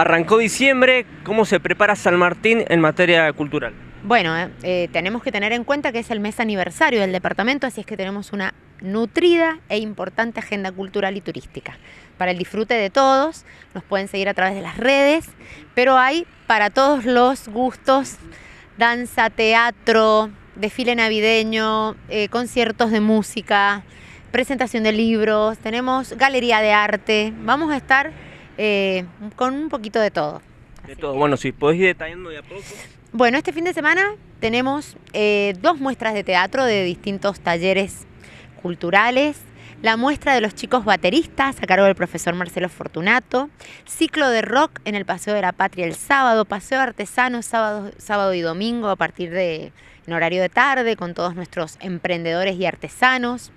Arrancó diciembre, ¿cómo se prepara San Martín en materia cultural? Bueno, eh, eh, tenemos que tener en cuenta que es el mes aniversario del departamento, así es que tenemos una nutrida e importante agenda cultural y turística. Para el disfrute de todos, nos pueden seguir a través de las redes, pero hay para todos los gustos, danza, teatro, desfile navideño, eh, conciertos de música, presentación de libros, tenemos galería de arte, vamos a estar eh, con un poquito de todo. De todo, bueno, si podés ir detallando de a poco. Bueno, este fin de semana tenemos eh, dos muestras de teatro de distintos talleres culturales. La muestra de los chicos bateristas a cargo del profesor Marcelo Fortunato. Ciclo de rock en el Paseo de la Patria el sábado. Paseo Artesano sábado, sábado y domingo a partir de en horario de tarde con todos nuestros emprendedores y artesanos.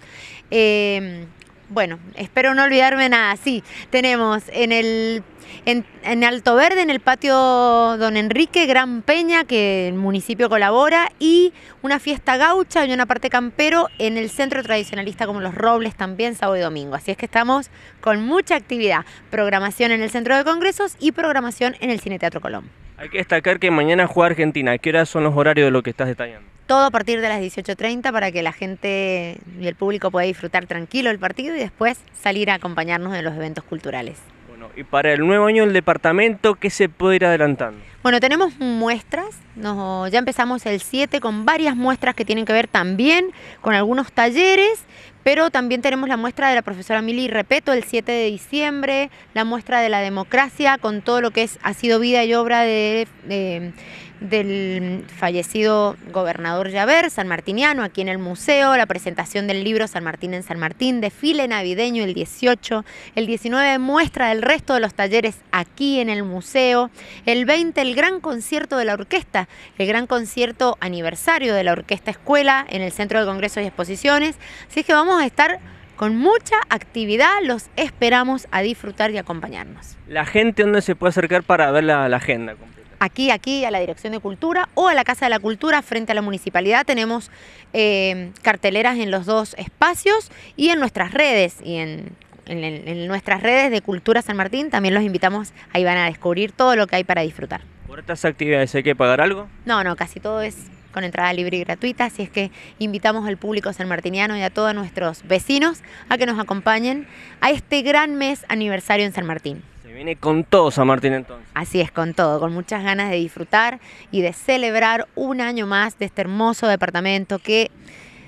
Eh, bueno, espero no olvidarme nada. Sí, tenemos en el en, Alto Verde, en el patio Don Enrique Gran Peña, que el municipio colabora, y una fiesta gaucha y una parte campero en el centro tradicionalista como Los Robles también sábado y domingo. Así es que estamos con mucha actividad, programación en el centro de congresos y programación en el Cine Teatro Colón. Hay que destacar que mañana juega Argentina. ¿Qué horas son los horarios de lo que estás detallando? todo a partir de las 18.30 para que la gente y el público pueda disfrutar tranquilo el partido y después salir a acompañarnos en los eventos culturales. Bueno, y para el nuevo año del departamento, ¿qué se puede ir adelantando? Bueno, tenemos muestras, nos, ya empezamos el 7 con varias muestras que tienen que ver también con algunos talleres, pero también tenemos la muestra de la profesora Mili Repeto el 7 de diciembre, la muestra de la democracia con todo lo que es, ha sido vida y obra de eh, del fallecido gobernador San Martiniano, aquí en el museo, la presentación del libro San Martín en San Martín, desfile navideño el 18, el 19 muestra del resto de los talleres aquí en el museo, el 20 el gran concierto de la orquesta, el gran concierto aniversario de la Orquesta Escuela en el Centro de Congresos y Exposiciones, así es que vamos a estar con mucha actividad los esperamos a disfrutar y acompañarnos. ¿La gente dónde se puede acercar para ver la, la agenda completa? aquí, aquí, a la Dirección de Cultura o a la Casa de la Cultura frente a la Municipalidad. Tenemos eh, carteleras en los dos espacios y en nuestras redes y en, en, en nuestras redes de Cultura San Martín también los invitamos, ahí van a descubrir todo lo que hay para disfrutar. ¿Por estas actividades hay que pagar algo? No, no, casi todo es con entrada libre y gratuita, así es que invitamos al público sanmartiniano y a todos nuestros vecinos a que nos acompañen a este gran mes aniversario en San Martín. Viene con todo San Martín entonces. Así es, con todo, con muchas ganas de disfrutar y de celebrar un año más de este hermoso departamento que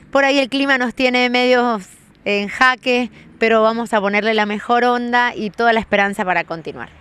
por ahí el clima nos tiene medio en jaque, pero vamos a ponerle la mejor onda y toda la esperanza para continuar.